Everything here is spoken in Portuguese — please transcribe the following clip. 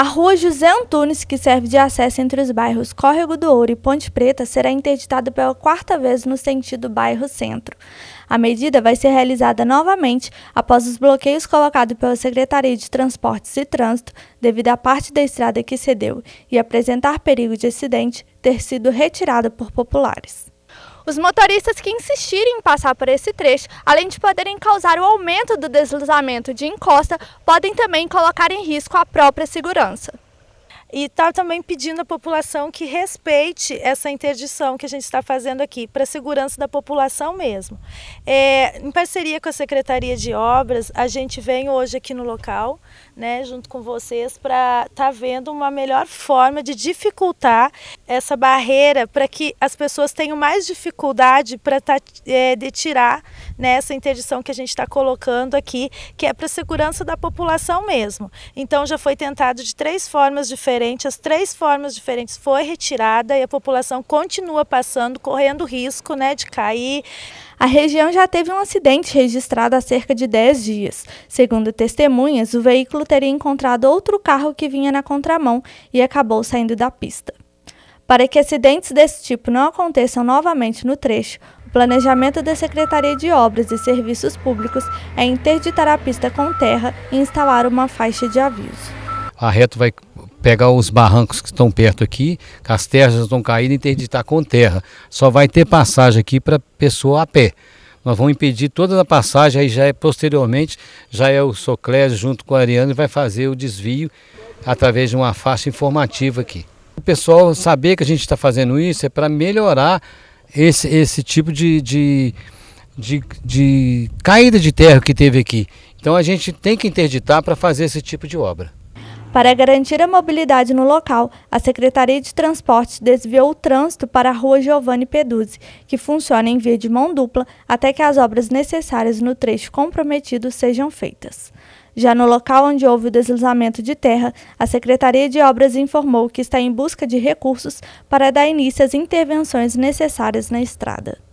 A rua José Antunes, que serve de acesso entre os bairros Córrego do Ouro e Ponte Preta, será interditada pela quarta vez no sentido bairro-centro. A medida vai ser realizada novamente após os bloqueios colocados pela Secretaria de Transportes e Trânsito devido à parte da estrada que cedeu e apresentar perigo de acidente ter sido retirada por populares. Os motoristas que insistirem em passar por esse trecho, além de poderem causar o aumento do deslizamento de encosta, podem também colocar em risco a própria segurança e está também pedindo à população que respeite essa interdição que a gente está fazendo aqui, para a segurança da população mesmo. É, em parceria com a Secretaria de Obras, a gente vem hoje aqui no local, né, junto com vocês, para estar tá vendo uma melhor forma de dificultar essa barreira para que as pessoas tenham mais dificuldade para tá, é, de tirar né, essa interdição que a gente está colocando aqui, que é para a segurança da população mesmo. Então já foi tentado de três formas diferentes diferente, as três formas diferentes foi retirada e a população continua passando, correndo risco né, de cair. A região já teve um acidente registrado há cerca de 10 dias. Segundo testemunhas, o veículo teria encontrado outro carro que vinha na contramão e acabou saindo da pista. Para que acidentes desse tipo não aconteçam novamente no trecho, o planejamento da Secretaria de Obras e Serviços Públicos é interditar a pista com terra e instalar uma faixa de aviso. A reta vai pegar os barrancos que estão perto aqui, que as terras estão caindo, interditar com terra. Só vai ter passagem aqui para pessoa a pé. Nós vamos impedir toda a passagem, aí já é posteriormente, já é o Soclésio junto com a Ariane vai fazer o desvio através de uma faixa informativa aqui. O pessoal saber que a gente está fazendo isso é para melhorar esse, esse tipo de, de, de, de caída de terra que teve aqui. Então a gente tem que interditar para fazer esse tipo de obra. Para garantir a mobilidade no local, a Secretaria de Transportes desviou o trânsito para a rua Giovanni Peduzzi, que funciona em via de mão dupla até que as obras necessárias no trecho comprometido sejam feitas. Já no local onde houve o deslizamento de terra, a Secretaria de Obras informou que está em busca de recursos para dar início às intervenções necessárias na estrada.